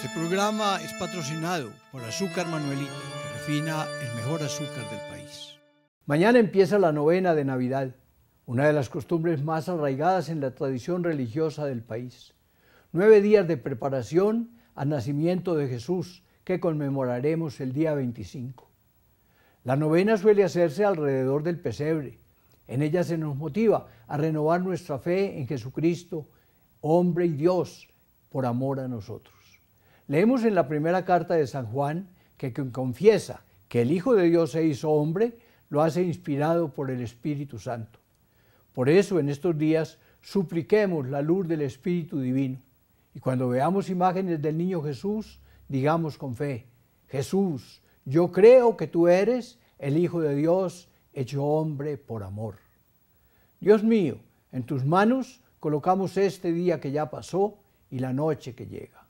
Este programa es patrocinado por Azúcar Manuelita, que refina el mejor azúcar del país. Mañana empieza la novena de Navidad, una de las costumbres más arraigadas en la tradición religiosa del país. Nueve días de preparación al nacimiento de Jesús, que conmemoraremos el día 25. La novena suele hacerse alrededor del pesebre. En ella se nos motiva a renovar nuestra fe en Jesucristo, hombre y Dios, por amor a nosotros. Leemos en la primera carta de San Juan que quien confiesa que el Hijo de Dios se hizo hombre, lo hace inspirado por el Espíritu Santo. Por eso en estos días supliquemos la luz del Espíritu Divino. Y cuando veamos imágenes del niño Jesús, digamos con fe, Jesús, yo creo que tú eres el Hijo de Dios hecho hombre por amor. Dios mío, en tus manos colocamos este día que ya pasó y la noche que llega.